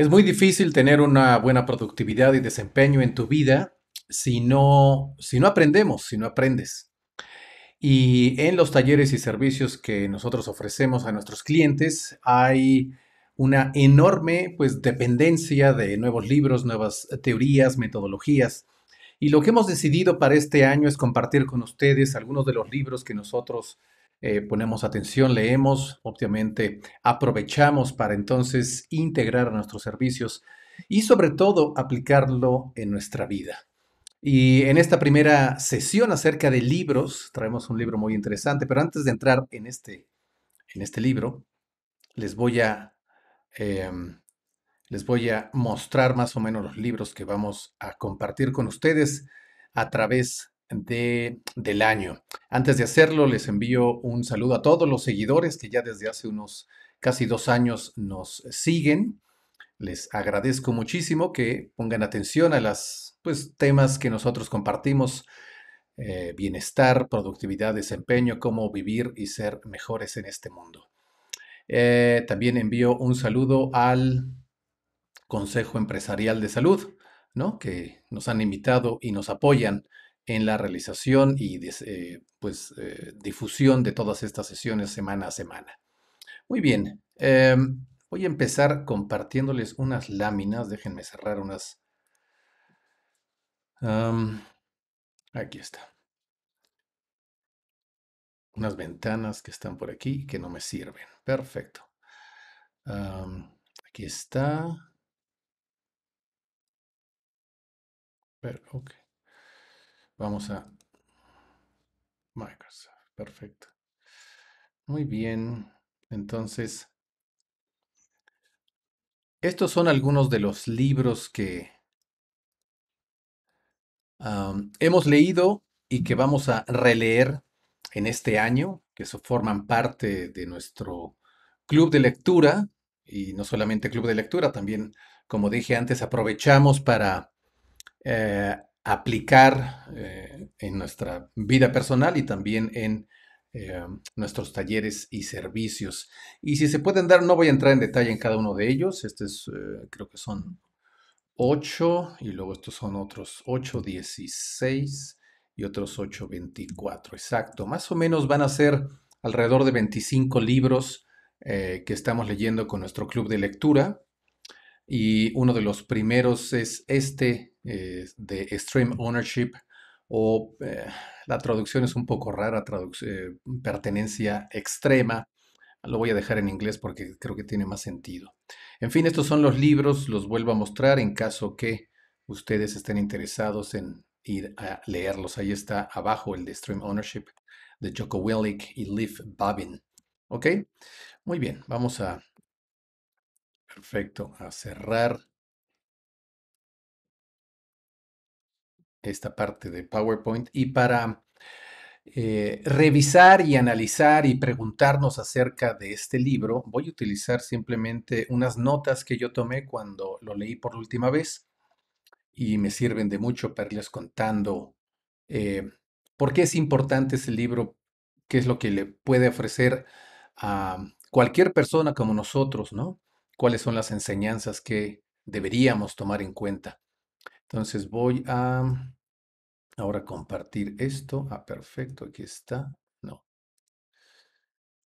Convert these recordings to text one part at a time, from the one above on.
Es muy difícil tener una buena productividad y desempeño en tu vida si no, si no aprendemos, si no aprendes. Y en los talleres y servicios que nosotros ofrecemos a nuestros clientes hay una enorme pues, dependencia de nuevos libros, nuevas teorías, metodologías. Y lo que hemos decidido para este año es compartir con ustedes algunos de los libros que nosotros eh, ponemos atención, leemos, obviamente aprovechamos para entonces integrar nuestros servicios y sobre todo aplicarlo en nuestra vida. Y en esta primera sesión acerca de libros, traemos un libro muy interesante, pero antes de entrar en este, en este libro, les voy, a, em, les voy a mostrar más o menos los libros que vamos a compartir con ustedes a través del año. Antes de hacerlo, les envío un saludo a todos los seguidores que ya desde hace unos casi dos años nos siguen. Les agradezco muchísimo que pongan atención a los pues, temas que nosotros compartimos. Eh, bienestar, productividad, desempeño, cómo vivir y ser mejores en este mundo. Eh, también envío un saludo al Consejo Empresarial de Salud, ¿no? que nos han invitado y nos apoyan en la realización y eh, pues, eh, difusión de todas estas sesiones semana a semana. Muy bien, em, voy a empezar compartiéndoles unas láminas, déjenme cerrar unas... aquí está. Unas ventanas que están por aquí que no me sirven. Perfecto. aquí está. Pero, ok. Vamos a Microsoft. Perfecto. Muy bien. Entonces, estos son algunos de los libros que hemos leído y que vamos a releer en este año, que forman parte de nuestro club de lectura, y no solamente club de lectura, también, como dije antes, aprovechamos para eh, aplicar eh, en nuestra vida personal y también en eh, nuestros talleres y servicios. Y si se pueden dar, no voy a entrar en detalle en cada uno de ellos. Este es, eh, creo que son 8 y luego estos son otros 8, 16 y otros 8, 24. Exacto. Más o menos van a ser alrededor de 25 libros que estamos leyendo con nuestro club de lectura y uno de los primeros es este eh, de Extreme Ownership o eh, la traducción es un poco rara, eh, pertenencia extrema. Lo voy a dejar en inglés porque creo que tiene más sentido. En fin, estos son los libros, los vuelvo a mostrar en caso que ustedes estén interesados en ir a leerlos. Ahí está abajo el de Stream Ownership de Joko Willick y Liv Babin. ¿Ok? Muy bien, vamos a Perfecto. A cerrar esta parte de PowerPoint y para eh, revisar y analizar y preguntarnos acerca de este libro, voy a utilizar simplemente unas notas que yo tomé cuando lo leí por última vez y me sirven de mucho para irles contando eh, por qué es importante ese libro, qué es lo que le puede ofrecer a cualquier persona como nosotros, ¿no? cuáles son las enseñanzas que deberíamos tomar en cuenta. Entonces voy a ahora compartir esto. Ah, perfecto, aquí está. No.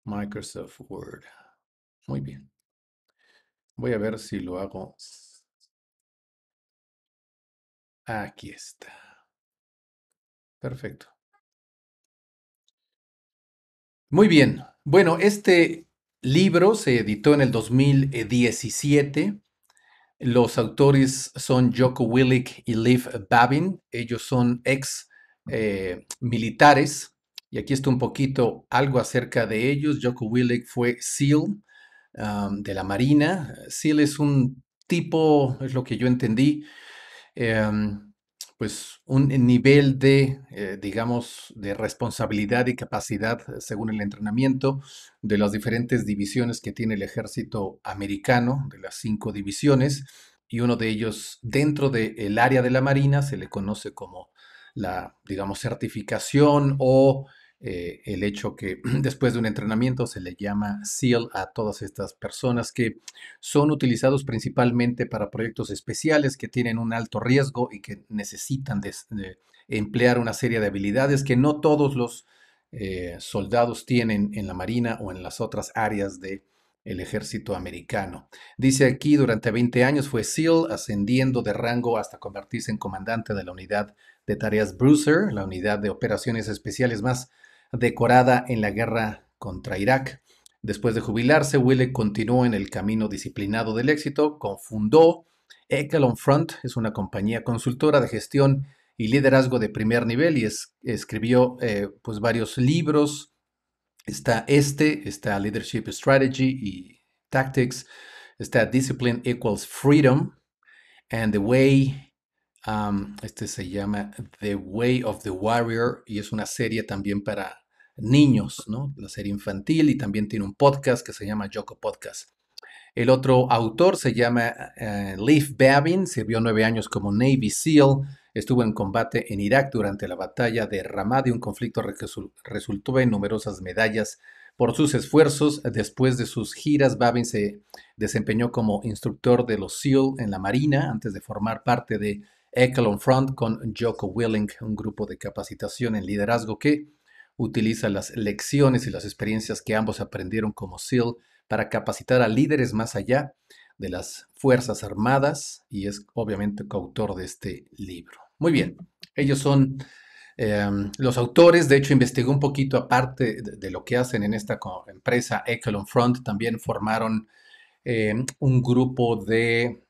Microsoft Word. Muy bien. Voy a ver si lo hago. Aquí está. Perfecto. Muy bien. Bueno, este libro se editó en el 2017. Los autores son Joko Willick y Liv Babin. Ellos son ex eh, militares. Y aquí está un poquito algo acerca de ellos. Joko Willick fue SEAL um, de la Marina. SEAL es un tipo, es lo que yo entendí. Em, pues un nivel de, eh, digamos, de responsabilidad y capacidad eh, según el entrenamiento de las diferentes divisiones que tiene el ejército americano, de las cinco divisiones, y uno de ellos dentro del área de la Marina se le conoce como la, digamos, certificación o eh, el hecho que después de un entrenamiento se le llama SEAL a todas estas personas que son utilizados principalmente para proyectos especiales que tienen un alto riesgo y que necesitan emplear una serie de habilidades que no todos los eh, soldados tienen en la Marina o en las otras áreas del ejército americano. Dice aquí, durante 20 años fue SEAL, ascendiendo de rango hasta convertirse en comandante de la unidad de tareas Bruiser, la unidad de operaciones especiales más decorada en la guerra contra Irak. Después de jubilarse, Wille continuó en el camino disciplinado del éxito, confundó Echelon Front, es una compañía consultora de gestión y liderazgo de primer nivel y escribió eh, pues varios libros. Está este, está Leadership Strategy y Tactics, está Discipline Equals Freedom and the Way, um, este se llama The Way of the Warrior y es una serie también para niños, ¿no? La serie infantil y también tiene un podcast que se llama Yoko Podcast. El otro autor se llama Leaf eh, Leif Babin, sirvió nueve años como Navy SEAL, estuvo en combate en Irak durante la batalla de Ramadi, un conflicto que resultó en numerosas medallas. Por sus esfuerzos, después de sus giras, Babin se desempeñó como instructor de los SEAL en la Marina antes de formar parte de Echelon Front con Joko Willing, un grupo de capacitación en liderazgo que utiliza las lecciones y las experiencias que ambos aprendieron como SEAL para capacitar a líderes más allá de las Fuerzas Armadas y es obviamente coautor de este libro. Muy bien, ellos son em, los autores, de hecho investigó un poquito aparte de, lo que hacen en esta empresa Echelon Front, también formaron em, un grupo de,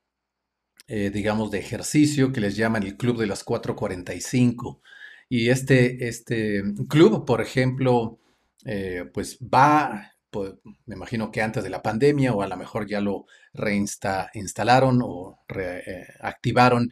eh, digamos, de ejercicio que les llaman el Club de las 445 y este, este club, por ejemplo, eh, pues va, me imagino que antes de la pandemia o a lo mejor ya lo reinstalaron o reactivaron,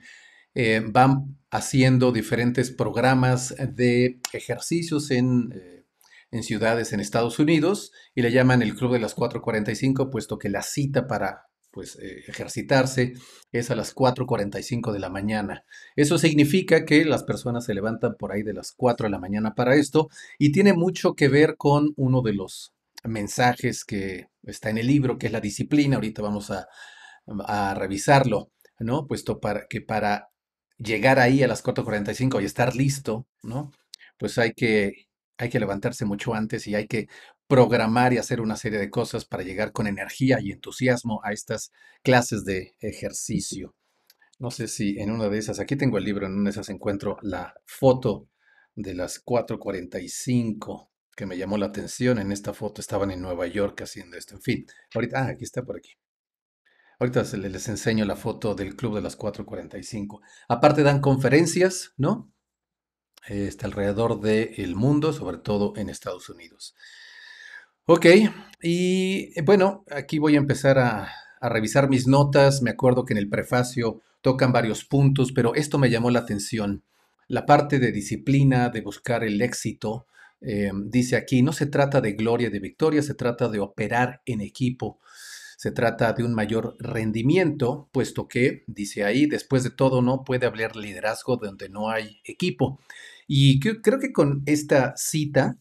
eh, eh, van haciendo diferentes programas de ejercicios en, en ciudades en Estados Unidos y le llaman el Club de las 445, puesto que la cita para pues eh, ejercitarse es a las 4.45 de la mañana. Eso significa que las personas se levantan por ahí de las 4 de la mañana para esto y tiene mucho que ver con uno de los mensajes que está en el libro, que es la disciplina. Ahorita vamos a, revisarlo, ¿no? Puesto para, que para llegar ahí a las 4.45 y estar listo, ¿no? Pues hay que, hay que levantarse mucho antes y hay que programar y hacer una serie de cosas para llegar con energía y entusiasmo a estas clases de ejercicio. No sé si en una de esas, aquí tengo el libro, en una de esas encuentro la foto de las 4.45 que me llamó la atención. En esta foto estaban en Nueva York haciendo esto. En fin, ahorita, ah, aquí está por aquí. Ahorita les enseño la foto del club de las 4.45. Aparte dan conferencias, ¿no? Está alrededor del mundo, sobre todo en Estados Unidos. Ok, y eh, bueno, aquí voy a empezar a, revisar mis notas. Me acuerdo que en el prefacio tocan varios puntos, pero esto me llamó la atención. La parte de disciplina, de buscar el éxito, eh, dice aquí, no se trata de gloria, de victoria, se trata de operar en equipo. Se trata de un mayor rendimiento, puesto que, dice ahí, después de todo no puede haber liderazgo donde no hay equipo. Y creo que con esta cita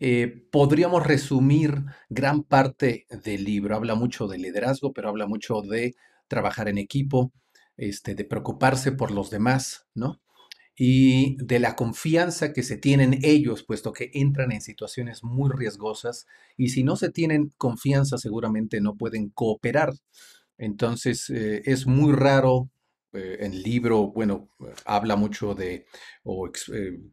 eh, podríamos resumir gran parte del libro. Habla mucho de liderazgo, pero habla mucho de trabajar en equipo, este, de preocuparse por los demás, ¿no? Y de la confianza que se tienen ellos, puesto que entran en situaciones muy riesgosas y si no se tienen confianza seguramente no pueden cooperar. Entonces eh, es muy raro eh, el libro, bueno, habla mucho de, o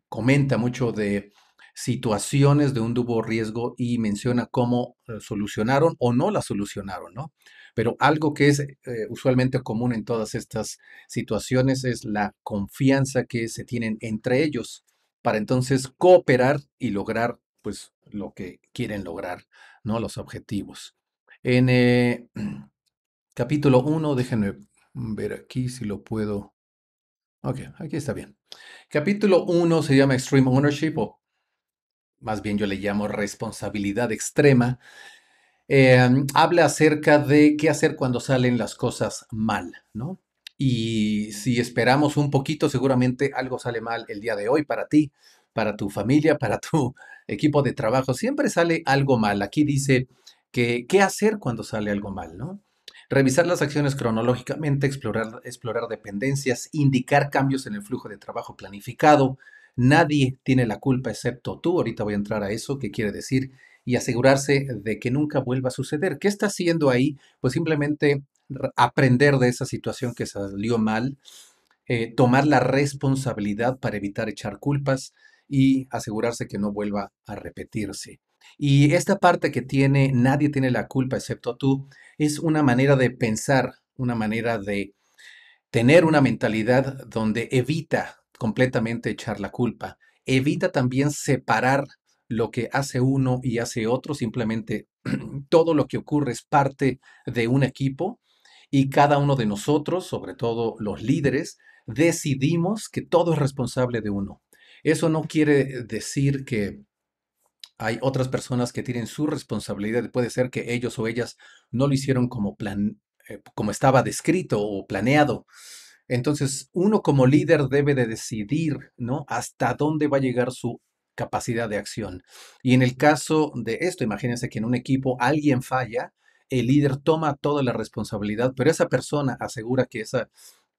comenta mucho de situaciones de un duro riesgo y menciona cómo eh, solucionaron o no la solucionaron, ¿no? Pero algo que es eh, usualmente común en todas estas situaciones es la confianza que se tienen entre ellos para entonces cooperar y lograr pues lo que quieren lograr, ¿no? Los objetivos. En eh, capítulo 1, déjenme ver aquí si lo puedo. Ok, aquí está bien. Capítulo 1 se llama Extreme Ownership o más bien yo le llamo responsabilidad extrema, em, habla acerca de qué hacer cuando salen las cosas mal, ¿no? Y si esperamos un poquito, seguramente algo sale mal el día de hoy para ti, para tu familia, para tu equipo de trabajo. Siempre sale algo mal. Aquí dice que qué hacer cuando sale algo mal, ¿no? Revisar las acciones cronológicamente, explorar, explorar dependencias, indicar cambios en el flujo de trabajo planificado, Nadie tiene la culpa excepto tú. Ahorita voy a entrar a eso, ¿Qué quiere decir, y asegurarse de que nunca vuelva a suceder. ¿Qué está haciendo ahí? Pues simplemente aprender de esa situación que salió mal, eh, tomar la responsabilidad para evitar echar culpas y asegurarse que no vuelva a repetirse. Y esta parte que tiene, nadie tiene la culpa excepto tú, es una manera de pensar, una manera de tener una mentalidad donde evita completamente echar la culpa. Evita también separar lo que hace uno y hace otro, simplemente todo lo que ocurre es parte de un equipo y cada uno de nosotros, sobre todo los líderes, decidimos que todo es responsable de uno. Eso no quiere decir que hay otras personas que tienen su responsabilidad. Puede ser que ellos o ellas no lo hicieron como, plan, eh, como estaba descrito o planeado. Entonces, uno como líder debe de decidir, ¿no? Hasta dónde va a llegar su capacidad de acción. Y en el caso de esto, imagínense que en un equipo alguien falla, el líder toma toda la responsabilidad, pero esa persona asegura que esa,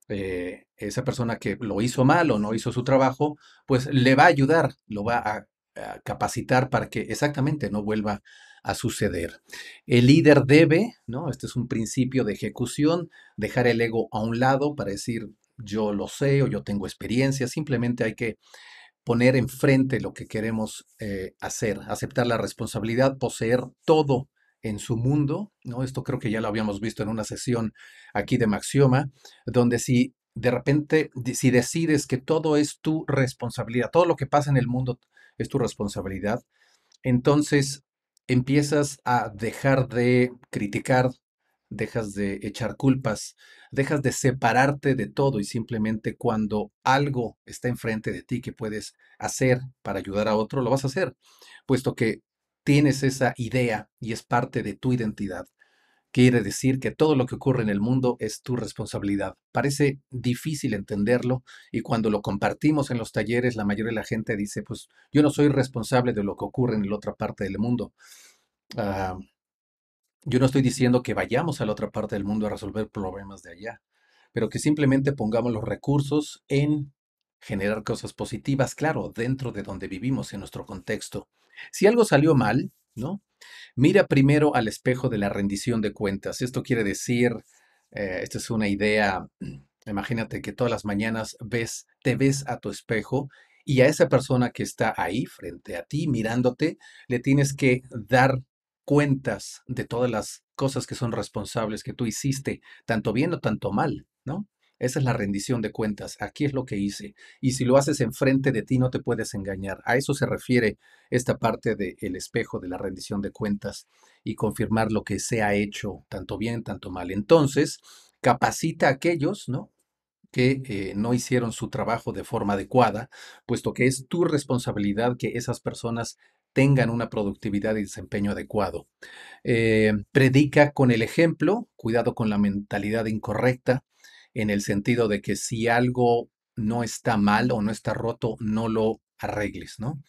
eh, esa persona que lo hizo mal o no hizo su trabajo, pues le va a ayudar, lo va a, a capacitar para que exactamente no vuelva a a suceder. El líder debe, ¿no? Este es un principio de ejecución, dejar el ego a un lado para decir yo lo sé o yo tengo experiencia, simplemente hay que poner enfrente lo que queremos eh, hacer, aceptar la responsabilidad, poseer todo en su mundo, ¿no? Esto creo que ya lo habíamos visto en una sesión aquí de Maxioma, donde si de repente, si decides que todo es tu responsabilidad, todo lo que pasa en el mundo es tu responsabilidad, entonces empiezas a dejar de criticar, dejas de echar culpas, dejas de separarte de todo y simplemente cuando algo está enfrente de ti que puedes hacer para ayudar a otro, lo vas a hacer, puesto que tienes esa idea y es parte de tu identidad. Quiere decir que todo lo que ocurre en el mundo es tu responsabilidad. Parece difícil entenderlo y cuando lo compartimos en los talleres, la mayoría de la gente dice, pues yo no soy responsable de lo que ocurre en la otra parte del mundo. Ah, yo no estoy diciendo que vayamos a la otra parte del mundo a resolver problemas de allá, pero que simplemente pongamos los recursos en generar cosas positivas, claro, dentro de donde vivimos, en nuestro contexto. Si algo salió mal, ¿no? Mira primero al espejo de la rendición de cuentas. Esto quiere decir, eh, esta es una idea, imagínate que todas las mañanas ves, te ves a tu espejo y a esa persona que está ahí frente a ti mirándote, le tienes que dar cuentas de todas las cosas que son responsables que tú hiciste, tanto bien o tanto mal, ¿no? Esa es la rendición de cuentas. Aquí es lo que hice. Y si lo haces enfrente de ti, no te puedes engañar. A eso se refiere esta parte del espejo de la rendición de cuentas y confirmar lo que se ha hecho, tanto bien, tanto mal. Entonces, capacita a aquellos, ¿no? que eh, no hicieron su trabajo de forma adecuada, puesto que es tu responsabilidad que esas personas tengan una productividad y desempeño adecuado. Eh, predica con el ejemplo, cuidado con la mentalidad incorrecta, en el sentido de que si algo no está mal o no está roto, no lo arregles, ¿no?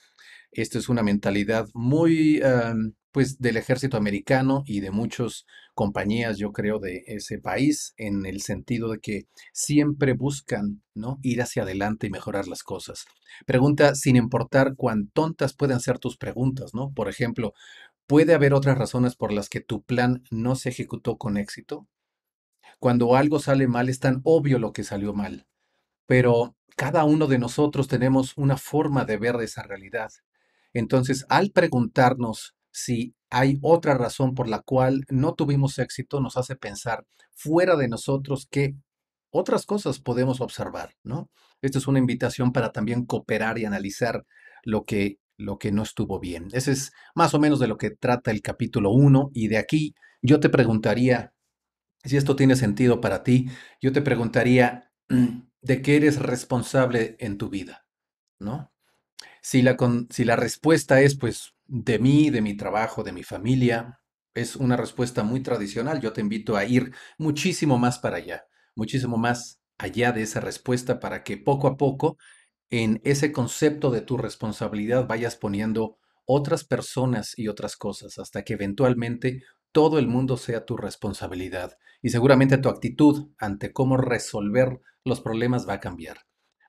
Esto es una mentalidad muy, em, pues, del ejército americano y de muchas compañías, yo creo, de ese país, en el sentido de que siempre buscan, ¿no? Ir hacia adelante y mejorar las cosas. Pregunta sin importar cuán tontas puedan ser tus preguntas, ¿no? Por ejemplo, ¿puede haber otras razones por las que tu plan no se ejecutó con éxito? Cuando algo sale mal, es tan obvio lo que salió mal. Pero cada uno de nosotros tenemos una forma de ver esa realidad. Entonces, al preguntarnos si hay otra razón por la cual no tuvimos éxito, nos hace pensar fuera de nosotros que otras cosas podemos observar, ¿no? Esta es una invitación para también cooperar y analizar lo que, lo que no estuvo bien. Ese es más o menos de lo que trata el capítulo 1 y de aquí yo te preguntaría, si esto tiene sentido para ti, yo te preguntaría, mm, ¿de qué eres responsable en tu vida? ¿No? Si la, si la respuesta es, pues, de mí, de mi trabajo, de mi familia, es una respuesta muy tradicional. Yo te invito a ir muchísimo más para allá, muchísimo más allá de esa respuesta para que poco a poco en ese concepto de tu responsabilidad vayas poniendo otras personas y otras cosas hasta que eventualmente todo el mundo sea tu responsabilidad y seguramente tu actitud ante cómo resolver los problemas va a cambiar.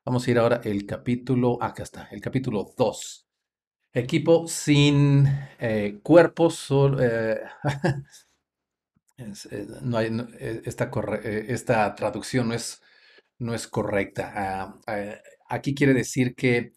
Vamos a ir ahora el capítulo, acá está, el capítulo 2. Equipo sin eh, cuerpo, eh, eh, no hay, esta, traducción no es, no es correcta. Ah, aquí quiere decir que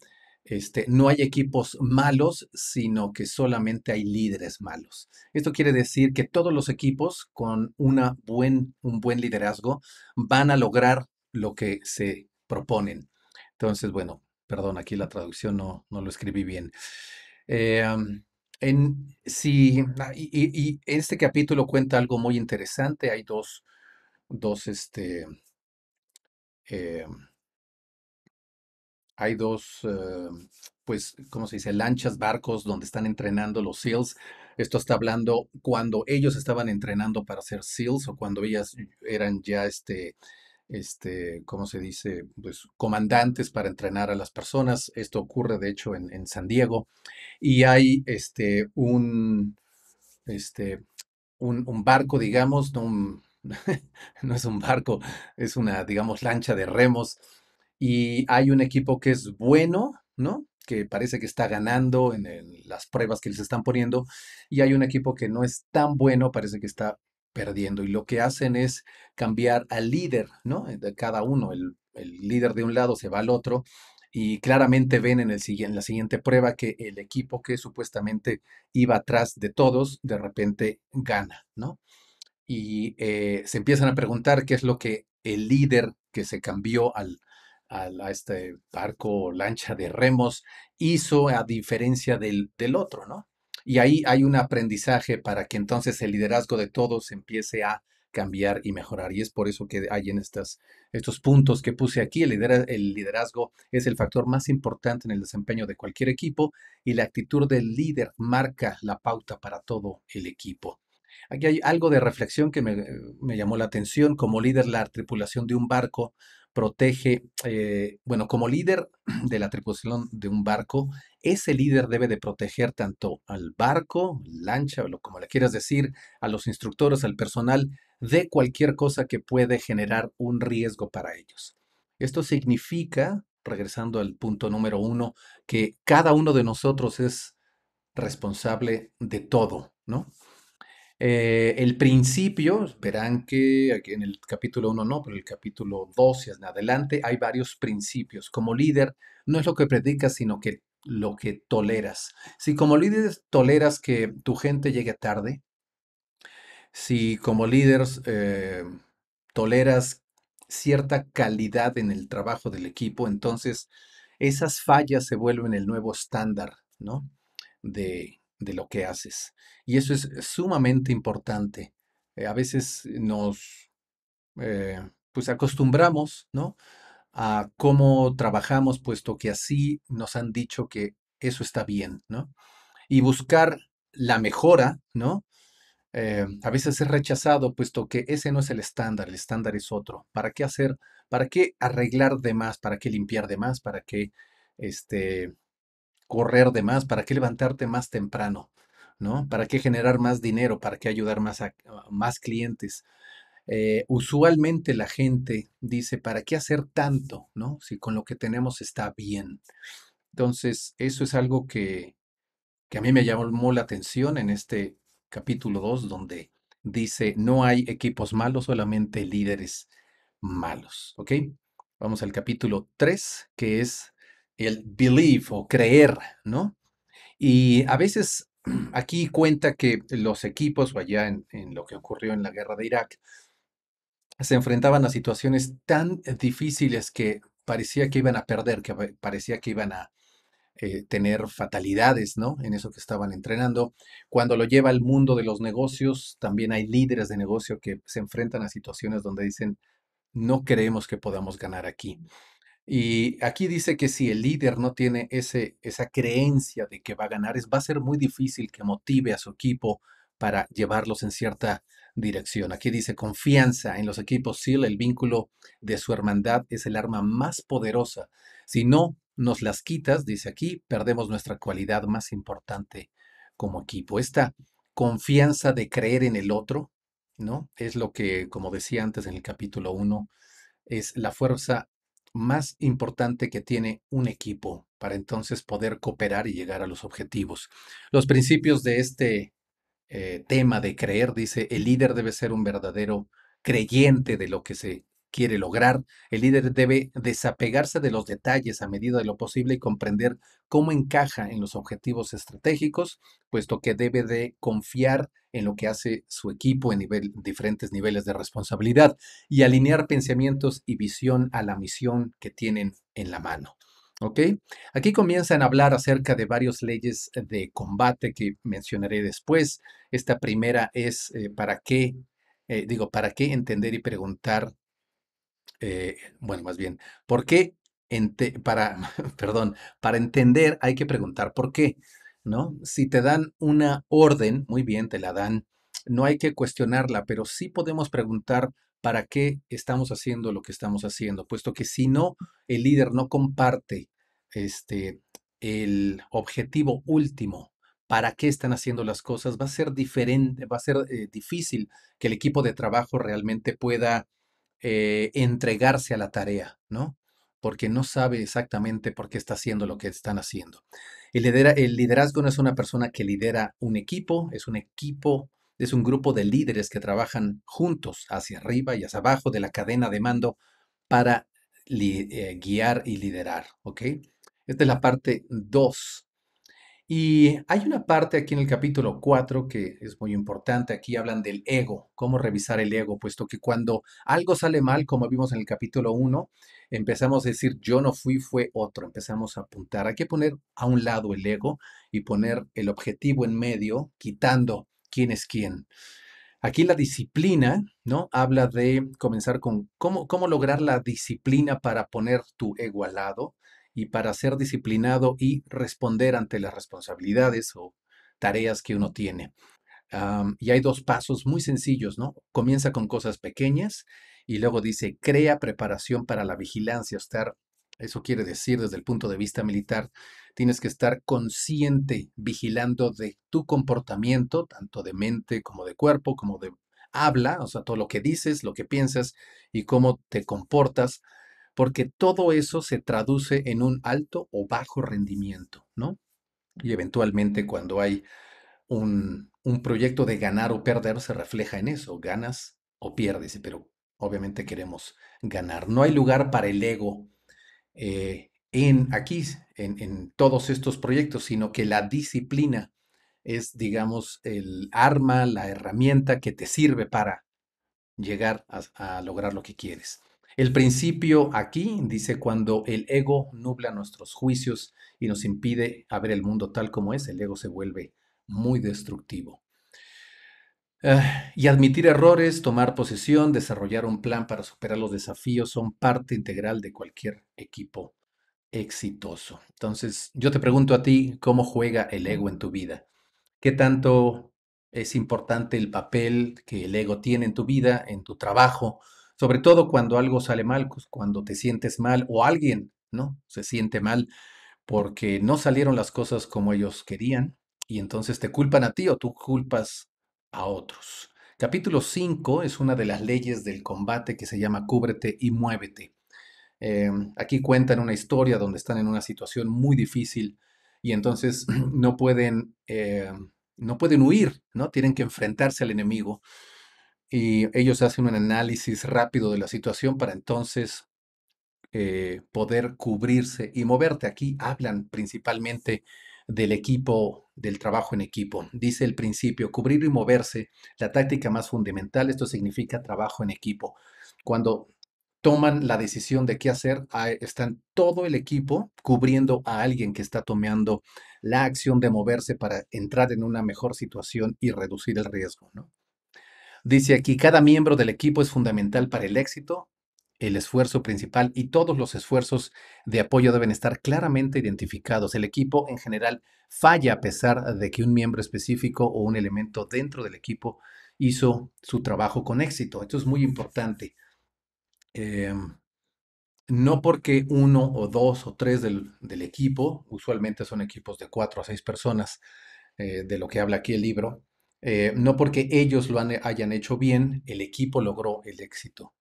este, no hay equipos malos, sino que solamente hay líderes malos. Esto quiere decir que todos los equipos con un buen liderazgo van a lograr lo que se proponen. Entonces, bueno, perdón, aquí la traducción no, lo escribí bien. Em, ah, y, este capítulo cuenta algo muy interesante. Hay dos, este, em, hay dos, eh, pues, ¿cómo se dice? Lanchas, barcos donde están entrenando los SEALs. Esto está hablando cuando ellos estaban entrenando para ser SEALs o cuando ellas eran ya, este, este, ¿cómo se dice? Pues comandantes para entrenar a las personas. Esto ocurre, de hecho, en, San Diego. Y hay, este, un, este, un, barco, digamos, no, no es un barco, es una, digamos, lancha de remos y hay un equipo que es bueno, ¿no? que parece que está ganando en, las pruebas que les están poniendo, y hay un equipo que no es tan bueno, parece que está perdiendo. Y lo que hacen es cambiar al líder, ¿no? De cada uno, el, líder de un lado se va al otro, y claramente ven en, la siguiente prueba que el equipo que supuestamente iba atrás de todos, de repente gana, ¿no? Y eh, se empiezan a preguntar qué es lo que el líder que se cambió al, a, este barco o lancha de remos, hizo a diferencia del, otro, ¿no? Y ahí hay un aprendizaje para que entonces el liderazgo de todos empiece a cambiar y mejorar. Y es por eso que hay en estas, estos puntos que puse aquí, el, el, liderazgo es el factor más importante en el desempeño de cualquier equipo y la actitud del líder marca la pauta para todo el equipo. Aquí hay algo de reflexión que eh, me, llamó la atención. Como líder, la tripulación de un barco protege, eh, bueno, como líder de la tripulación de un barco, ese líder debe de proteger tanto al barco, lancha, o como le quieras decir, a los instructores, al personal, de cualquier cosa que puede generar un riesgo para ellos. Esto significa, regresando al punto número uno, que cada uno de nosotros es responsable de todo, ¿no? Eh, el principio, verán que aquí en el capítulo 1 no, pero el capítulo 2 y en adelante hay varios principios. Como líder, no es lo que predicas, sino que lo que toleras. Si como líder toleras que tu gente llegue tarde, si como líder eh, toleras cierta calidad en el trabajo del equipo, entonces esas fallas se vuelven el nuevo estándar, ¿no? De, de lo que haces. Y eso es sumamente importante. Eh, a veces nos eh, pues acostumbramos, ¿no? A cómo trabajamos, puesto que así nos han dicho que eso está bien, ¿no? Y buscar la mejora, ¿no? Eh, a veces es rechazado, puesto que ese no es el estándar, el estándar es otro. ¿Para qué hacer? ¿Para qué arreglar de más? ¿Para qué limpiar de más? ¿Para qué este, correr de más? ¿Para qué levantarte más temprano? ¿No? ¿Para qué generar más dinero? ¿Para qué ayudar más a más clientes? Eh, usualmente la gente dice, ¿para qué hacer tanto? ¿No? Si con lo que tenemos está bien. Entonces, eso es algo que, que a mí me llamó la atención en este capítulo 2, donde dice, no hay equipos malos, solamente líderes malos. ¿Ok? Vamos al capítulo 3, que es el believe o creer, ¿no? Y a veces aquí cuenta que los equipos, o allá en, lo que ocurrió en la guerra de Irak, se enfrentaban a situaciones tan difíciles que parecía que iban a perder, que parecía que iban a, eh, tener fatalidades, ¿no? En eso que estaban entrenando. Cuando lo lleva al mundo de los negocios, también hay líderes de negocio que se enfrentan a situaciones donde dicen, no creemos que podamos ganar aquí. Y aquí dice que si el líder no tiene ese, esa creencia de que va a ganar, es, va a ser muy difícil que motive a su equipo para llevarlos en cierta dirección. Aquí dice confianza en los equipos sí, el vínculo de su hermandad es el arma más poderosa. Si no nos las quitas, dice aquí, perdemos nuestra cualidad más importante como equipo. Esta confianza de creer en el otro, ¿no? Es lo que, como decía antes en el capítulo 1, es la fuerza más importante que tiene un equipo para entonces poder cooperar y llegar a los objetivos. Los principios de este eh, tema de creer, dice, el líder debe ser un verdadero creyente de lo que se quiere lograr, el líder debe desapegarse de los detalles a medida de lo posible y comprender cómo encaja en los objetivos estratégicos, puesto que debe de confiar en lo que hace su equipo en diferentes niveles de responsabilidad y alinear pensamientos y visión a la misión que tienen en la mano. ¿Ok? Aquí comienzan a hablar acerca de varias leyes de combate que mencionaré después. Esta primera es eh, para qué eh, digo, ¿para qué entender y preguntar eh, bueno, más bien, ¿por qué? para, perdón, para entender hay que preguntar por qué, ¿no? Si te dan una orden, muy bien, te la dan, no hay que cuestionarla, pero sí podemos preguntar para qué estamos haciendo lo que estamos haciendo, puesto que si no, el líder no comparte este, el objetivo último, para qué están haciendo las cosas, va a ser diferente, va a ser eh, difícil que el equipo de trabajo realmente pueda eh, entregarse a la tarea, ¿no? Porque no sabe exactamente por qué está haciendo lo que están haciendo. El, liderazgo no es una persona que lidera un equipo, es un equipo, es un grupo de líderes que trabajan juntos hacia arriba y hacia abajo de la cadena de mando para eh, guiar y liderar, ¿ok? Esta es la parte 2 y hay una parte aquí en el capítulo 4 que es muy importante. Aquí hablan del ego, cómo revisar el ego, puesto que cuando algo sale mal, como vimos en el capítulo 1, empezamos a decir yo no fui, fue otro. Empezamos a apuntar. Hay que poner a un lado el ego y poner el objetivo en medio, quitando quién es quién. Aquí la disciplina, ¿no? Habla de comenzar con cómo, cómo lograr la disciplina para poner tu ego al lado y para ser disciplinado y responder ante las responsabilidades o tareas que uno tiene. y hay dos pasos muy sencillos, ¿no? Comienza con cosas pequeñas y luego dice, crea preparación para la vigilancia, estar, eso quiere decir desde el punto de vista militar, tienes que estar consciente, vigilando de tu comportamiento, tanto de mente como de cuerpo, como de habla, o sea, todo lo que dices, lo que piensas y cómo te comportas porque todo eso se traduce en un alto o bajo rendimiento, ¿no? Y eventualmente cuando hay un, proyecto de ganar o perder se refleja en eso, ganas o pierdes, pero obviamente queremos ganar. No hay lugar para el ego eh, en aquí, en, todos estos proyectos, sino que la disciplina es, digamos, el arma, la herramienta que te sirve para llegar a lograr lo que quieres. El principio aquí dice cuando el ego nubla nuestros juicios y nos impide ver el mundo tal como es, el ego se vuelve muy destructivo. Ah, y admitir errores, tomar posesión, desarrollar un plan para superar los desafíos son parte integral de cualquier equipo exitoso. Entonces, yo te pregunto a ti, ¿cómo juega el ego en tu vida? ¿Qué tanto es importante el papel que el ego tiene en tu vida, en tu trabajo, sobre todo cuando algo sale mal, pues, cuando te sientes mal o alguien, ¿no? Se siente mal porque no salieron las cosas como ellos querían y entonces te culpan a ti o tú culpas a otros. Capítulo 5 es una de las leyes del combate que se llama cúbrete y muévete. Eh, aquí cuentan una historia donde están en una situación muy difícil y entonces no pueden, eh, no pueden huir, ¿no? Tienen que enfrentarse al enemigo y ellos hacen un análisis rápido de la situación para entonces eh, poder cubrirse y moverte. Aquí hablan principalmente del equipo, del trabajo en equipo. Dice el principio, cubrir y moverse, la táctica más fundamental, esto significa trabajo en equipo. Cuando toman la decisión de qué hacer, están todo el equipo cubriendo a alguien que está tomando la acción de moverse para entrar en una mejor situación y reducir el riesgo. ¿no? Dice aquí, cada miembro del equipo es fundamental para el éxito, el esfuerzo principal y todos los esfuerzos de apoyo deben estar claramente identificados. El equipo en general falla a pesar de que un miembro específico o un elemento dentro del equipo hizo su trabajo con éxito. Esto es muy importante. Em, no porque uno o dos o tres del, equipo, usualmente son equipos de cuatro a seis personas, eh, de lo que habla aquí el libro, eh, no porque ellos lo hayan hecho bien, el equipo logró el éxito.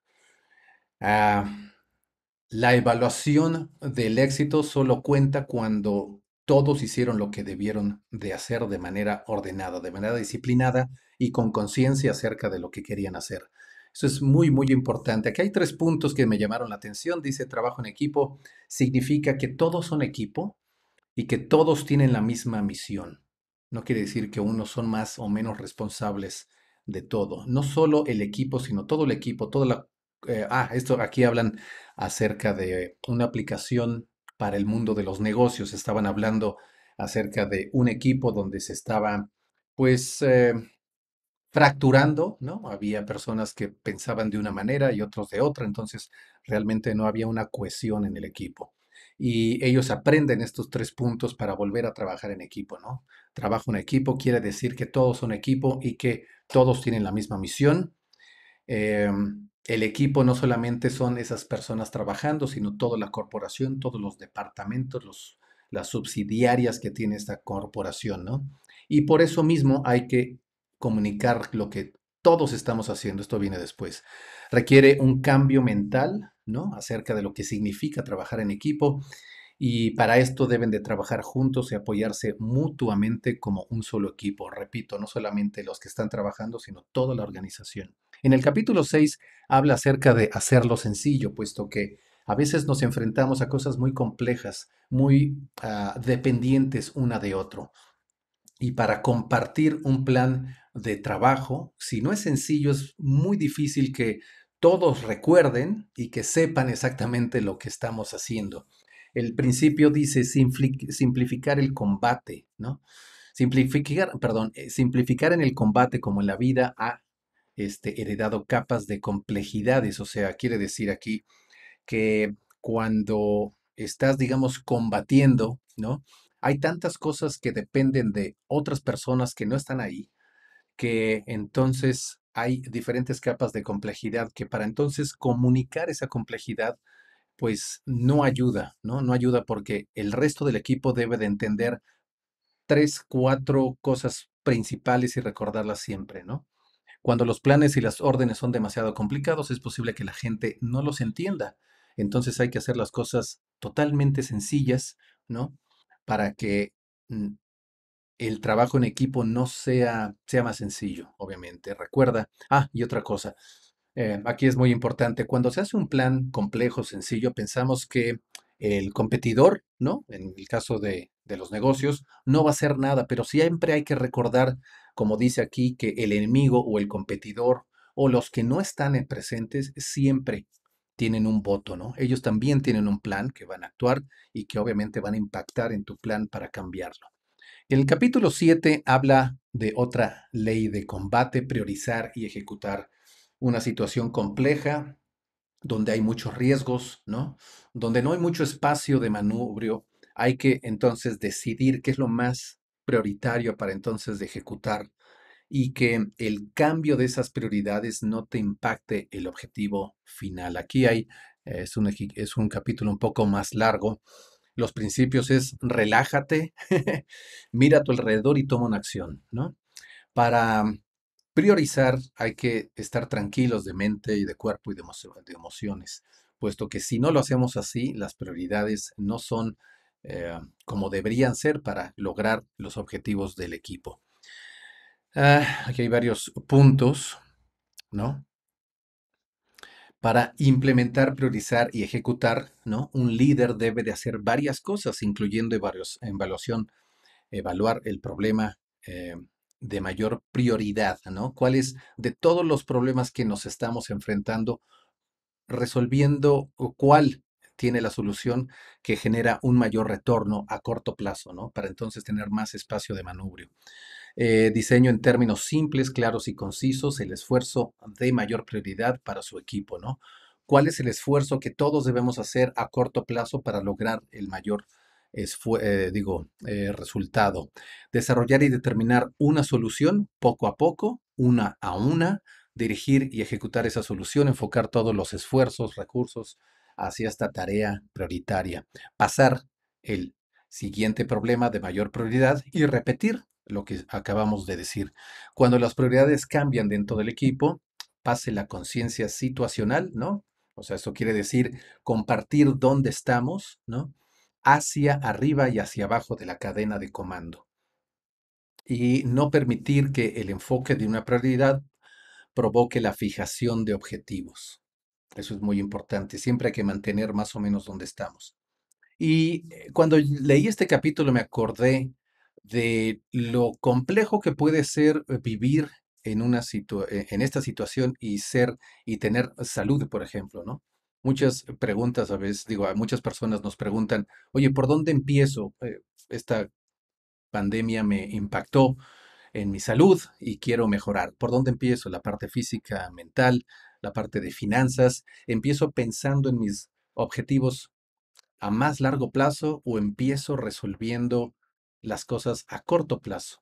Ah, la evaluación del éxito solo cuenta cuando todos hicieron lo que debieron de hacer de manera ordenada, de manera disciplinada y con conciencia acerca de lo que querían hacer. Eso es muy, muy importante. Aquí hay tres puntos que me llamaron la atención. Dice, trabajo en equipo significa que todos son equipo y que todos tienen la misma misión no quiere decir que unos son más o menos responsables de todo. No solo el equipo, sino todo el equipo, toda la... Eh, ah, esto aquí hablan acerca de una aplicación para el mundo de los negocios. Estaban hablando acerca de un equipo donde se estaba, pues, eh, fracturando, ¿no? Había personas que pensaban de una manera y otros de otra, entonces realmente no había una cohesión en el equipo y ellos aprenden estos tres puntos para volver a trabajar en equipo, ¿no? Trabajo en equipo quiere decir que todos son equipo y que todos tienen la misma misión. Eh, el equipo no solamente son esas personas trabajando, sino toda la corporación, todos los departamentos, los, las subsidiarias que tiene esta corporación, ¿no? Y por eso mismo hay que comunicar lo que todos estamos haciendo, esto viene después. Requiere un cambio mental, Acerca de lo que significa trabajar en equipo y para esto deben de trabajar juntos y apoyarse mutuamente como un solo equipo. Repito, no solamente los que están trabajando, sino toda la organización. En el capítulo 6 habla acerca de hacerlo sencillo, puesto que a veces nos enfrentamos a cosas muy complejas, muy ah, dependientes una de otro y para compartir un plan de trabajo, si no es sencillo, es muy difícil que todos recuerden y que sepan exactamente lo que estamos haciendo. El principio dice simplificar el combate, ¿no? Simplificar, perdón, eh, simplificar en el combate como en la vida ha este, heredado capas de complejidades, o sea, quiere decir aquí que cuando estás, digamos, combatiendo, ¿no? Hay tantas cosas que dependen de otras personas que no están ahí, que entonces hay diferentes capas de complejidad que para entonces comunicar esa complejidad pues no ayuda, ¿no? No ayuda porque el resto del equipo debe de entender tres, cuatro cosas principales y recordarlas siempre, ¿no? Cuando los planes y las órdenes son demasiado complicados, es posible que la gente no los entienda. Entonces hay que hacer las cosas totalmente sencillas, ¿no? para que mm, el trabajo en equipo no sea, sea más sencillo, obviamente. Recuerda, ah, y otra cosa, eh, aquí es muy importante, cuando se hace un plan complejo, sencillo, pensamos que el competidor, ¿no? En el caso de, los negocios, no va a hacer nada, pero siempre hay que recordar, como dice aquí, que el enemigo o el competidor o los que no están presentes siempre tienen un voto, ¿no? Ellos también tienen un plan que van a actuar y que obviamente van a impactar en tu plan para cambiarlo. El capítulo 7 habla de otra ley de combate, priorizar y ejecutar una situación compleja donde hay muchos riesgos, ¿no? Donde no hay mucho espacio de manubrio, hay que entonces decidir qué es lo más prioritario para entonces ejecutar y que el cambio de esas prioridades no te impacte el objetivo final. Aquí hay, es un, es un capítulo un poco más largo. Los principios es relájate, mira a tu alrededor y toma una acción, ¿no? Para priorizar hay que estar tranquilos de mente y de cuerpo y de, emociones, puesto que si no lo hacemos así, las prioridades no son eh, como deberían ser para lograr los objetivos del equipo. Ah, aquí hay varios puntos, ¿no? Para implementar, priorizar y ejecutar, ¿no? Un líder debe de hacer varias cosas, incluyendo evaluación, evaluar el problema eh, de mayor prioridad, ¿no? ¿Cuáles de todos los problemas que nos estamos enfrentando, resolviendo cuál tiene la solución que genera un mayor retorno a corto plazo, ¿no? Para entonces tener más espacio de manubrio. Eh, diseño en términos simples, claros y concisos, el esfuerzo de mayor prioridad para su equipo, ¿no? ¿Cuál es el esfuerzo que todos debemos hacer a corto plazo para lograr el mayor eh, digo, eh, resultado? Desarrollar y determinar una solución poco a poco, una a una, dirigir y ejecutar esa solución, enfocar todos los esfuerzos, recursos hacia esta tarea prioritaria. Pasar el siguiente problema de mayor prioridad y repetir lo que acabamos de decir. Cuando las prioridades cambian dentro del equipo, pase la conciencia situacional, ¿no? O sea, eso quiere decir compartir dónde estamos, ¿no? Hacia arriba y hacia abajo de la cadena de comando. Y no permitir que el enfoque de una prioridad provoque la fijación de objetivos. Eso es muy importante. Siempre hay que mantener más o menos dónde estamos. Y eh, cuando leí este capítulo me acordé de lo complejo que puede ser eh, vivir en, una eh, en esta situación y ser y tener salud, por ejemplo, ¿no? Muchas preguntas a veces, digo, a muchas personas nos preguntan, oye, ¿por dónde empiezo? Eh, esta pandemia me impactó en mi salud y quiero mejorar. ¿Por dónde empiezo? La parte física, mental, la parte de finanzas. ¿Empiezo pensando en mis objetivos a más largo plazo o empiezo resolviendo las cosas a corto plazo.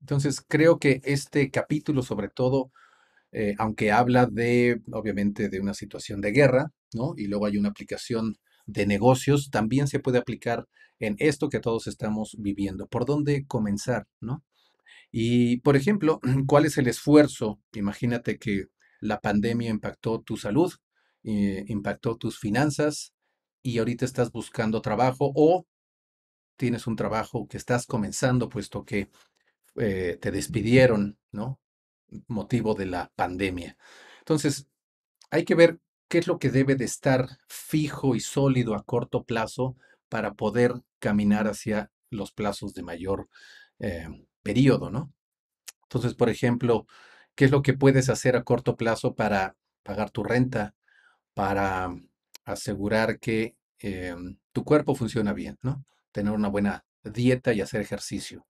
Entonces, creo mm. que este capítulo, sobre todo, eh, aunque habla de, obviamente, de una situación de guerra, ¿no? Y luego hay una aplicación de negocios, también se puede aplicar en esto que todos estamos viviendo. ¿Por dónde comenzar, no? Y, por ejemplo, ¿cuál es el esfuerzo? Imagínate que la pandemia impactó tu salud, eh, impactó tus finanzas y ahorita estás buscando trabajo o tienes un trabajo que estás comenzando, puesto que eh, te despidieron, ¿no? Motivo de la pandemia. Entonces, hay que ver qué es lo que debe de estar fijo y sólido a corto plazo para poder caminar hacia los plazos de mayor eh, periodo, ¿no? Entonces, por ejemplo, ¿qué es lo que puedes hacer a corto plazo para pagar tu renta, para asegurar que eh, tu cuerpo funciona bien, ¿no? tener una buena dieta y hacer ejercicio.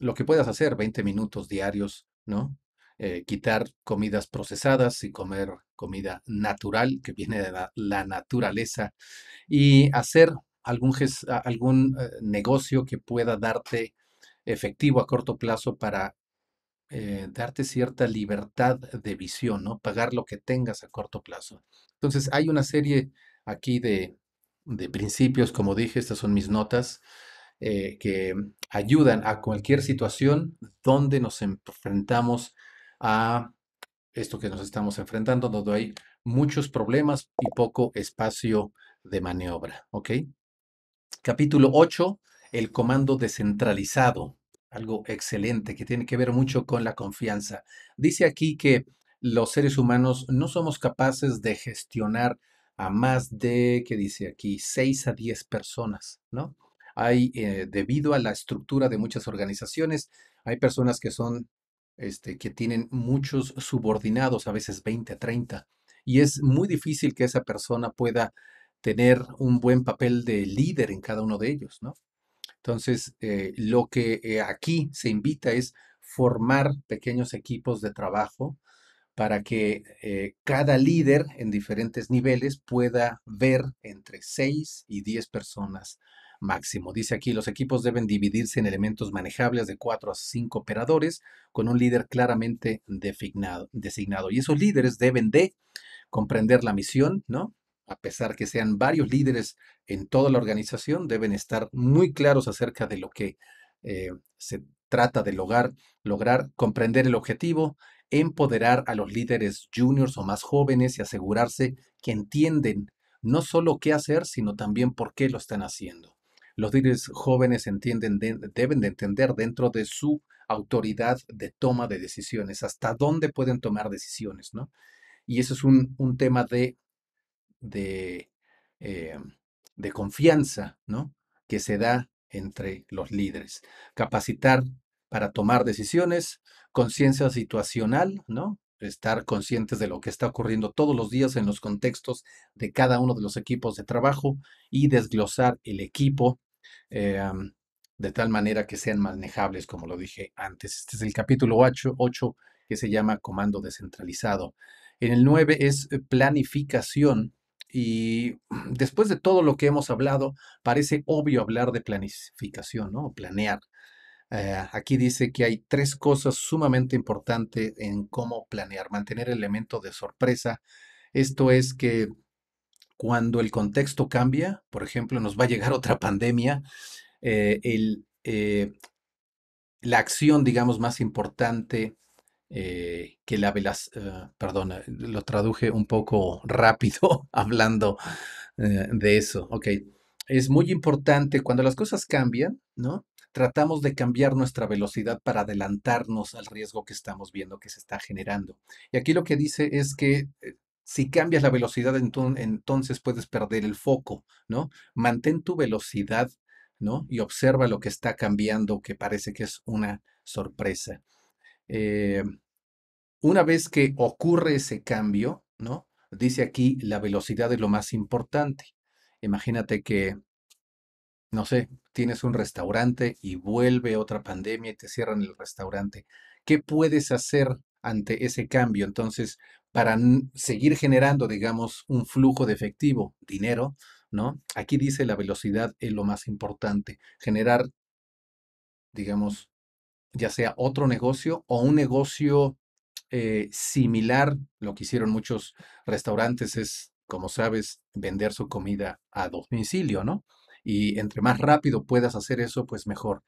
Lo que puedas hacer, 20 minutos diarios, ¿no? Eh, quitar comidas procesadas y comer comida natural que viene de la, naturaleza y hacer algún, algún eh, negocio que pueda darte efectivo a corto plazo para eh, darte cierta libertad de visión, ¿no? Pagar lo que tengas a corto plazo. Entonces, hay una serie aquí de, de principios, como dije, estas son mis notas, eh, que ayudan a cualquier situación donde nos enfrentamos a esto que nos estamos enfrentando, donde hay muchos problemas y poco espacio de maniobra. ¿Ok? Capítulo 8, el comando descentralizado, algo excelente que tiene que ver mucho con la confianza. Dice aquí que los seres humanos no somos capaces de gestionar a más de, ¿qué dice aquí? 6 a 10 personas, ¿no? Hay, eh, debido a la estructura de muchas organizaciones, hay personas que son, este, que tienen muchos subordinados, a veces 20 a 30, y es muy difícil que esa persona pueda tener un buen papel de líder en cada uno de ellos, ¿no? Entonces, eh, lo que eh, aquí se invita es formar pequeños equipos de trabajo para que eh, cada líder en diferentes niveles pueda ver entre 6 y 10 personas máximo. Dice aquí, los equipos deben dividirse en elementos manejables de cuatro a cinco operadores con un líder claramente designado. Y esos líderes deben de comprender la misión, ¿no? A pesar que sean varios líderes en toda la organización, deben estar muy claros acerca de lo que eh, se trata de lograr comprender el objetivo, empoderar a los líderes juniors o más jóvenes y asegurarse que entienden no solo qué hacer, sino también por qué lo están haciendo. Los líderes jóvenes entienden, deben de entender dentro de su autoridad de toma de decisiones, hasta dónde pueden tomar decisiones, ¿no? Y eso es un, tema de, de, eh, de confianza, ¿no? Que se da entre los líderes. Capacitar para tomar decisiones, conciencia situacional, ¿no? Estar conscientes de lo que está ocurriendo todos los días en los contextos de cada uno de los equipos de trabajo y desglosar el equipo eh, de tal manera que sean manejables, como lo dije antes. Este es el capítulo 8, 8 que se llama Comando Descentralizado. En el 9 es eh, planificación. Y después de todo lo que hemos hablado, parece obvio hablar de planificación, ¿no? Planear. Eh, aquí dice que hay tres cosas sumamente importantes en cómo planear, mantener el elemento de sorpresa. Esto es que cuando el contexto cambia, por ejemplo, nos va a llegar otra pandemia, eh, eh, la acción, digamos, más importante que la velas, perdón, lo traduje un poco rápido hablando de eso, ok. Es muy importante cuando las cosas cambian, ¿no? tratamos de cambiar nuestra velocidad para adelantarnos al riesgo que estamos viendo que se está generando. Y aquí lo que dice es que eh, si cambias la velocidad, entonces puedes perder el foco, ¿no? Mantén tu velocidad, ¿no? Y observa lo que está cambiando, que parece que es una sorpresa. Eh, una vez que ocurre ese cambio, ¿no? Dice aquí, la velocidad es lo más importante. Imagínate que no sé, tienes un restaurante y vuelve otra pandemia y te cierran el restaurante. ¿Qué puedes hacer ante ese cambio? Entonces, para seguir generando, digamos, un flujo de efectivo, dinero, ¿no? Aquí dice la velocidad es lo más importante, generar, digamos, ya sea otro negocio o un negocio eh, similar, lo que hicieron muchos restaurantes es, como sabes, vender su comida a domicilio, ¿no? y entre más rápido puedas hacer eso, pues mejor.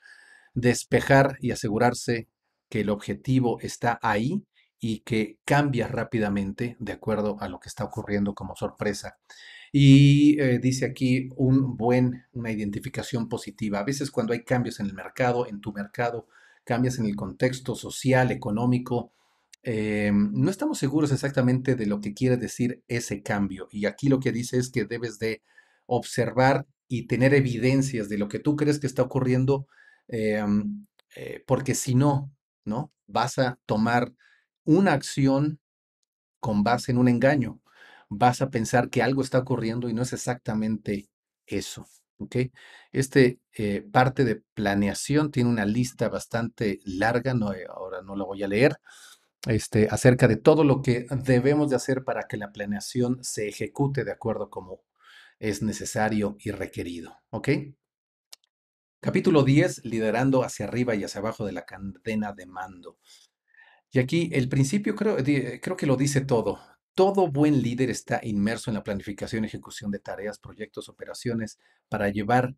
Despejar y asegurarse que el objetivo está ahí y que cambia rápidamente de acuerdo a lo que está ocurriendo como sorpresa. Y eh, dice aquí un buen, una identificación positiva. A veces cuando hay cambios en el mercado, en tu mercado, cambias en el contexto social, económico, eh, no estamos seguros exactamente de lo que quiere decir ese cambio. Y aquí lo que dice es que debes de observar y tener evidencias de lo que tú crees que está ocurriendo, eh, eh, porque si no, ¿no? Vas a tomar una acción con base en un engaño. Vas a pensar que algo está ocurriendo y no es exactamente eso. ¿ok? Este eh, parte de planeación tiene una lista bastante larga, no, ahora no la voy a leer, este, acerca de todo lo que debemos de hacer para que la planeación se ejecute de acuerdo como es necesario y requerido. ¿Ok? Capítulo 10, liderando hacia arriba y hacia abajo de la cadena de mando. Y aquí el principio creo, creo que lo dice todo. Todo buen líder está inmerso en la planificación y ejecución de tareas, proyectos, operaciones para llevar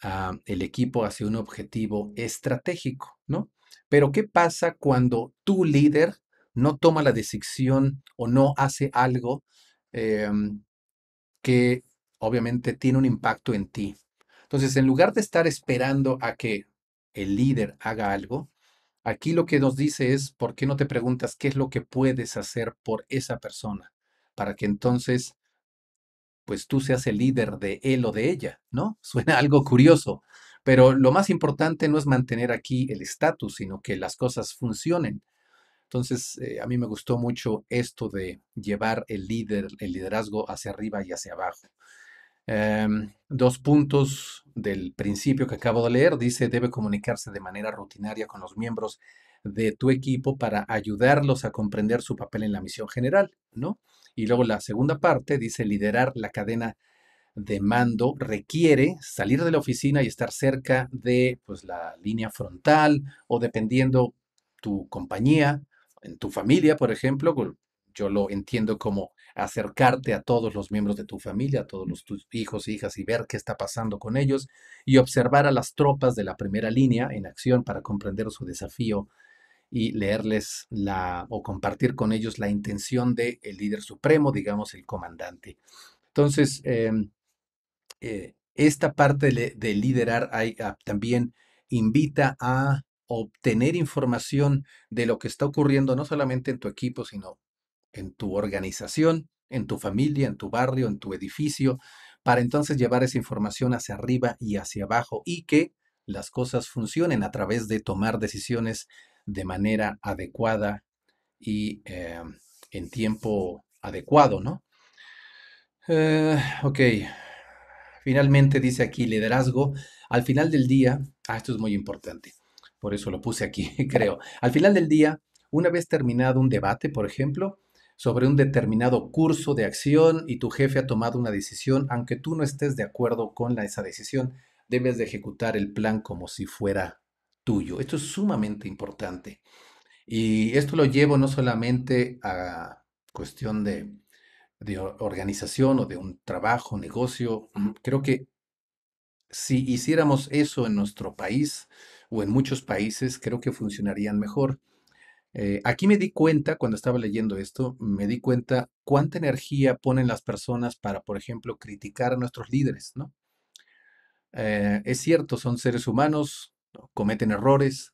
al el equipo hacia un objetivo estratégico, ¿no? Pero ¿qué pasa cuando tu líder no toma la decisión o no hace algo em, que obviamente tiene un impacto en ti. Entonces, en lugar de estar esperando a que el líder haga algo, aquí lo que nos dice es, ¿por qué no te preguntas qué es lo que puedes hacer por esa persona? Para que entonces, pues tú seas el líder de él o de ella, ¿no? Suena algo curioso, pero lo más importante no es mantener aquí el estatus, sino que las cosas funcionen. Entonces, eh, a mí me gustó mucho esto de llevar el líder, el liderazgo hacia arriba y hacia abajo. Em, dos puntos del principio que acabo de leer. Dice, debe comunicarse de manera rutinaria con los miembros de tu equipo para ayudarlos a comprender su papel en la misión general, ¿no? Y luego la segunda parte dice, liderar la cadena de mando requiere salir de la oficina y estar cerca de pues, la línea frontal o dependiendo tu compañía, en tu familia, por ejemplo, yo lo entiendo como acercarte a todos los miembros de tu familia, a todos tus hijos e hijas y ver qué está pasando con ellos y observar a las tropas de la primera línea en acción para comprender su desafío y leerles la o compartir con ellos la intención del el líder supremo, digamos el comandante. Entonces, em, eh, esta parte de, liderar ah, también invita a obtener información de lo que está ocurriendo no solamente en tu equipo, sino en tu organización, en tu familia, en tu barrio, en tu edificio, para entonces llevar esa información hacia arriba y hacia abajo y que las cosas funcionen a través de tomar decisiones de manera adecuada y eh, en tiempo adecuado, ¿no? Eh, ok. Finalmente dice aquí liderazgo. Al final del día, ah, esto es muy importante, por eso lo puse aquí, creo. Al final del día, una vez terminado un debate, por ejemplo, sobre un determinado curso de acción y tu jefe ha tomado una decisión, aunque tú no estés de acuerdo con esa decisión, debes de ejecutar el plan como si fuera tuyo. Esto es sumamente importante. Y esto lo llevo no solamente a cuestión de, de organización o de un trabajo, negocio. Creo que si hiciéramos eso en nuestro país o en muchos países, creo que funcionarían mejor. Eh, aquí me di cuenta, cuando estaba leyendo esto, me di cuenta cuánta energía ponen las personas para, por ejemplo, criticar a nuestros líderes, ¿no? Eh, es cierto, son seres humanos, cometen errores,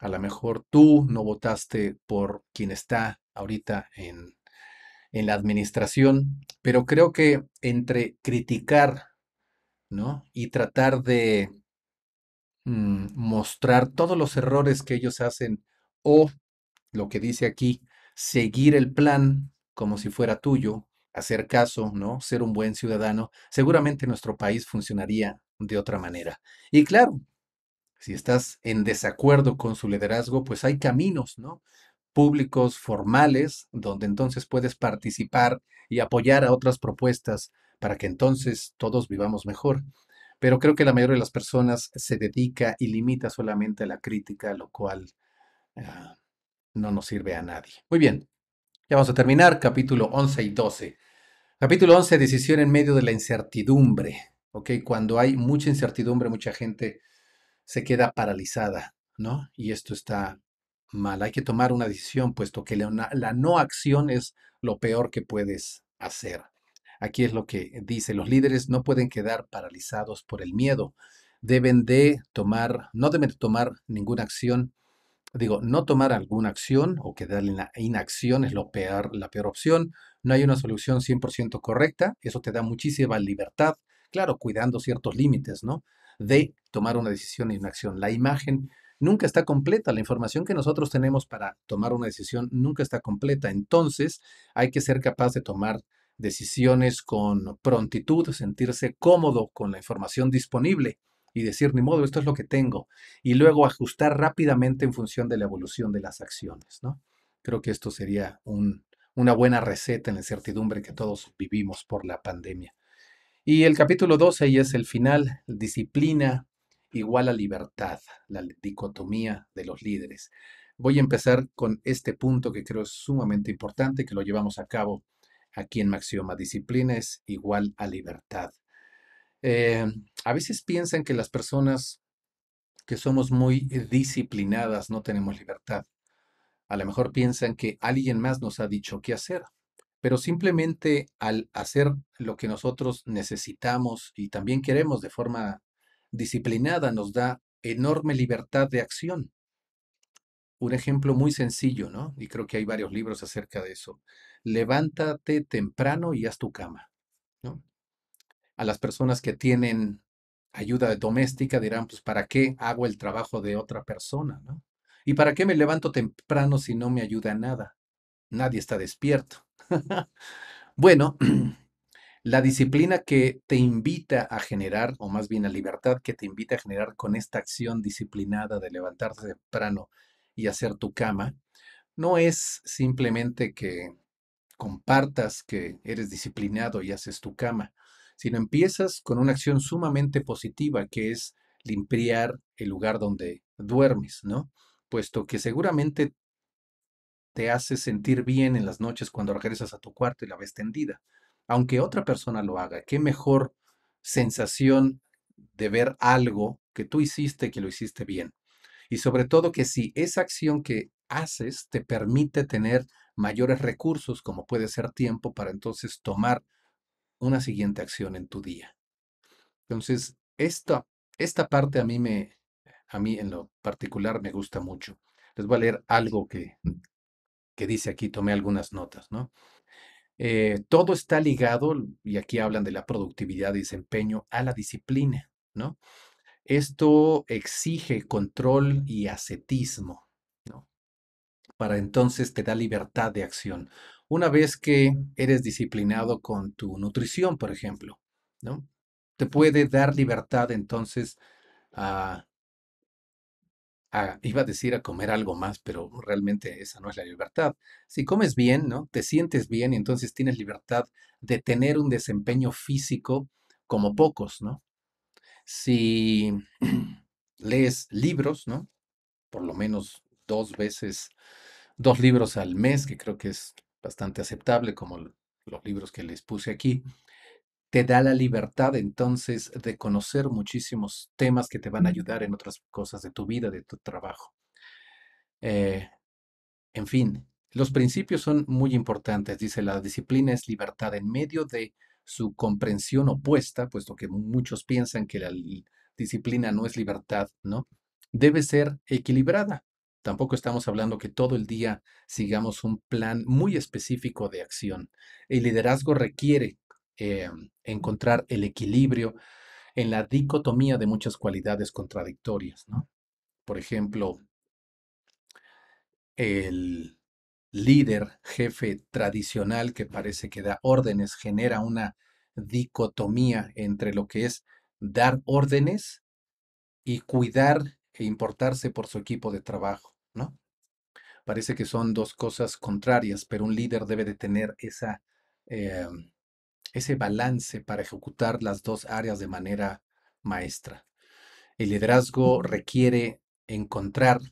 a lo mejor tú no votaste por quien está ahorita en, en la administración, pero creo que entre criticar, ¿no? Y tratar de mm, mostrar todos los errores que ellos hacen o lo que dice aquí, seguir el plan como si fuera tuyo, hacer caso, ¿no? Ser un buen ciudadano, seguramente nuestro país funcionaría de otra manera. Y claro, si estás en desacuerdo con su liderazgo, pues hay caminos, ¿no? Públicos, formales, donde entonces puedes participar y apoyar a otras propuestas para que entonces todos vivamos mejor. Pero creo que la mayoría de las personas se dedica y limita solamente a la crítica, lo cual ah, no nos sirve a nadie. Muy bien, ya vamos a terminar capítulo 11 y 12. Capítulo 11, decisión en medio de la incertidumbre. ¿ok? Cuando hay mucha incertidumbre, mucha gente se queda paralizada, ¿no? Y esto está mal. Hay que tomar una decisión, puesto que la, la no acción es lo peor que puedes hacer. Aquí es lo que dice, los líderes no pueden quedar paralizados por el miedo. Deben de tomar, no deben de tomar ninguna acción digo, no tomar alguna acción o quedar en la inacción es la peor opción. No hay una solución 100% correcta. Eso te da muchísima libertad, claro, cuidando ciertos límites, ¿no? De tomar una decisión y una acción. La imagen nunca está completa. La información que nosotros tenemos para tomar una decisión nunca está completa. Entonces, hay que ser capaz de tomar decisiones con prontitud, sentirse cómodo con la información disponible y decir, ni modo, esto es lo que tengo, y luego ajustar rápidamente en función de la evolución de las acciones. ¿no? Creo que esto sería una buena receta en la incertidumbre que todos vivimos por la pandemia. Y el capítulo 12 ahí es el final, disciplina igual a libertad, la dicotomía de los líderes. Voy a empezar con este punto que creo es sumamente importante, que lo llevamos a cabo aquí en Maxioma. Disciplina es igual a libertad. Eh, a veces piensan que las personas que somos muy disciplinadas no tenemos libertad. A lo mejor piensan que alguien más nos ha dicho qué hacer, pero simplemente al hacer lo que nosotros necesitamos y también queremos de forma disciplinada nos da enorme libertad de acción. Un ejemplo muy sencillo, ¿no? Y creo que hay varios libros acerca de eso. Levántate temprano y haz tu cama. ¿no? a las personas que tienen ayuda doméstica dirán, pues, ¿para qué hago el trabajo de otra persona? ¿Y para qué me levanto temprano si no me ayuda nada? Nadie está despierto. bueno, la disciplina que te invita a generar, o más bien la libertad que te invita a generar con esta acción disciplinada de levantarte temprano y hacer tu cama, no es simplemente que compartas que eres disciplinado y haces tu cama sino empiezas con una acción sumamente positiva, que es limpiar el lugar donde duermes, ¿no? Puesto que seguramente te hace sentir bien en las noches cuando regresas a tu cuarto y la ves tendida. Aunque otra persona lo haga, qué mejor sensación de ver algo que tú hiciste que lo hiciste bien. Y sobre todo que si esa acción que haces te permite tener mayores recursos, como puede ser tiempo, para entonces tomar una siguiente acción en tu día. Entonces, esta, esta parte a mí, me, a mí en lo particular me gusta mucho. Les voy a leer algo que, que dice aquí, tomé algunas notas, ¿no? Eh, todo está ligado, y aquí hablan de la productividad y desempeño, a la disciplina, ¿no? Esto exige control y ascetismo, ¿no? Para entonces te da libertad de acción una vez que eres disciplinado con tu nutrición, por ejemplo, ¿no? Te puede dar libertad entonces a, iba a decir a comer algo más, pero realmente esa no es la libertad. Si comes bien, ¿no? Te sientes bien entonces tienes libertad de tener un desempeño físico como pocos, ¿no? Si lees libros, ¿no? Por lo menos dos veces, dos libros al mes, que creo que es bastante aceptable, como los libros que les puse aquí, te da la libertad entonces de conocer muchísimos temas que te van a ayudar en otras cosas de tu vida, de tu trabajo. Eh, en fin, los principios son muy importantes. Dice, la disciplina es libertad en medio de su comprensión opuesta, puesto que muchos piensan que la disciplina no es libertad, ¿no? Debe ser equilibrada. Tampoco estamos hablando que todo el día sigamos un plan muy específico de acción. El liderazgo requiere eh, encontrar el equilibrio en la dicotomía de muchas cualidades contradictorias. Por ejemplo, el líder, jefe tradicional que parece que da órdenes, genera una dicotomía entre lo que es dar órdenes y cuidar e importarse por su equipo de trabajo. Parece que son dos cosas contrarias, pero un líder debe de tener esa, eh, ese balance para ejecutar las dos áreas de manera maestra. El liderazgo requiere encontrar,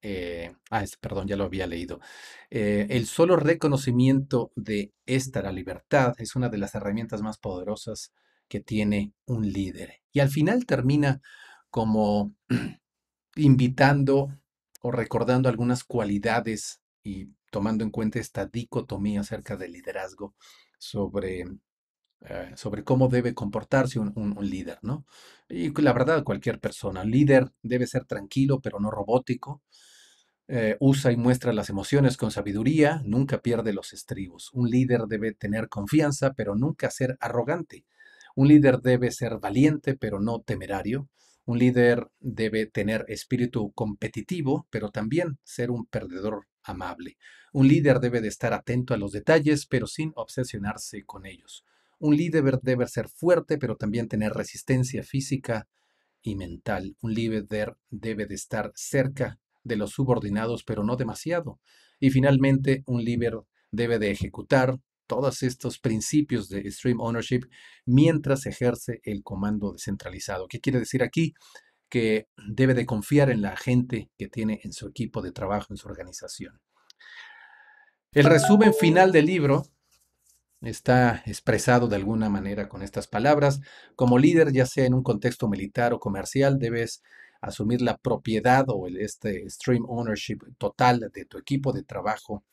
eh, ah, perdón, ya lo había leído, eh, el solo reconocimiento de esta, la libertad, es una de las herramientas más poderosas que tiene un líder. Y al final termina como invitando o recordando algunas cualidades y tomando en cuenta esta dicotomía acerca del liderazgo sobre, eh, sobre cómo debe comportarse un, líder, ¿no? Y la verdad, cualquier persona, un líder debe ser tranquilo pero no robótico, eh, usa y muestra las emociones con sabiduría, nunca pierde los estribos. Un líder debe tener confianza pero nunca ser arrogante. Un líder debe ser valiente pero no temerario. Un líder debe tener espíritu competitivo, pero también ser un perdedor amable. Un líder debe de estar atento a los detalles, pero sin obsesionarse con ellos. Un líder debe ser fuerte, pero también tener resistencia física y mental. Un líder debe de estar cerca de los subordinados, pero no demasiado. Y finalmente, un líder debe de ejecutar, todos estos principios de Stream Ownership mientras ejerce el comando descentralizado. ¿Qué quiere decir aquí? Que debe de confiar en la gente que tiene en su equipo de trabajo, en su organización. El resumen final del libro está expresado de alguna manera con estas palabras. Como líder, ya sea en un contexto militar o comercial, debes asumir la propiedad o este stream ownership total de tu equipo de trabajo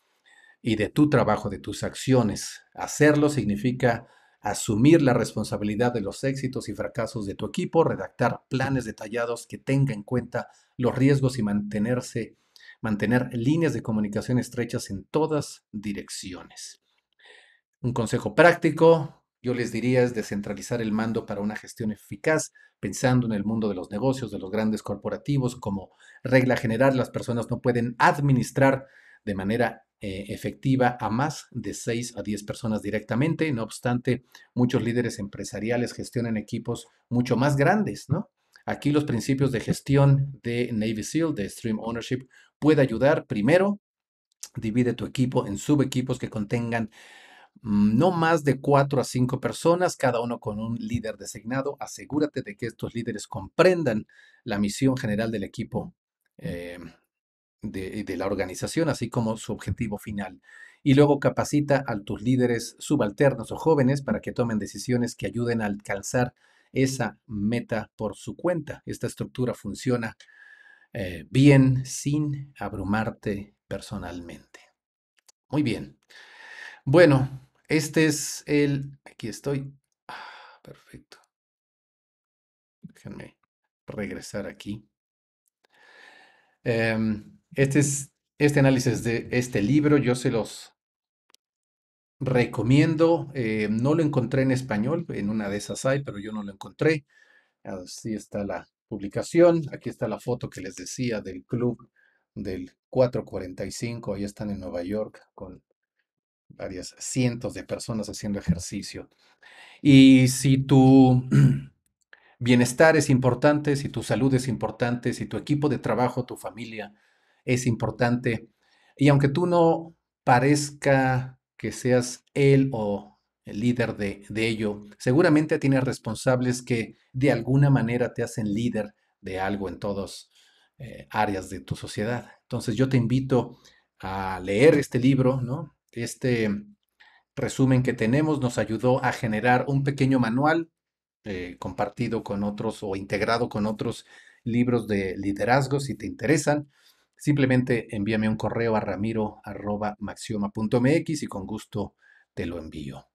y de tu trabajo, de tus acciones. Hacerlo significa asumir la responsabilidad de los éxitos y fracasos de tu equipo, redactar planes detallados que tenga en cuenta los riesgos y mantenerse mantener líneas de comunicación estrechas en todas direcciones. Un consejo práctico, yo les diría, es descentralizar el mando para una gestión eficaz, pensando en el mundo de los negocios, de los grandes corporativos. Como regla general, las personas no pueden administrar de manera eh, efectiva a más de 6 a 10 personas directamente. No obstante, muchos líderes empresariales gestionan equipos mucho más grandes, ¿no? Aquí los principios de gestión de Navy SEAL, de Stream Ownership, puede ayudar. Primero, divide tu equipo en subequipos que contengan mm, no más de cuatro a cinco personas, cada uno con un líder designado. Asegúrate de que estos líderes comprendan la misión general del equipo eh, de, la organización, así como su objetivo final. Y luego capacita a tus líderes subalternos o jóvenes para que tomen decisiones que ayuden a alcanzar esa meta por su cuenta. Esta estructura funciona eh, bien sin abrumarte personalmente. Muy bien. Bueno, este es el... Aquí estoy. Ah, perfecto. Déjenme regresar aquí. Em, este, es, este análisis de este libro yo se los recomiendo. Eh, no lo encontré en español, en una de esas hay, pero yo no lo encontré. Así está la publicación. Aquí está la foto que les decía del club del 445. Ahí están en Nueva York con varias cientos de personas haciendo ejercicio. Y si tu bienestar es importante, si tu salud es importante, si tu equipo de trabajo, tu familia es importante. Y aunque tú no parezca que seas él o el líder de, ello, seguramente tienes responsables que de alguna manera te hacen líder de algo en todas eh, áreas de tu sociedad. Entonces yo te invito a leer este libro, ¿no? Este resumen que tenemos nos ayudó a generar un pequeño manual eh, compartido con otros o integrado con otros libros de liderazgo si te interesan simplemente envíame un correo a ramiro.maxioma.mx y con gusto te lo envío.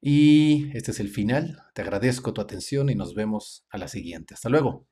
Y este es el final. Te agradezco tu atención y nos vemos a la siguiente. Hasta luego.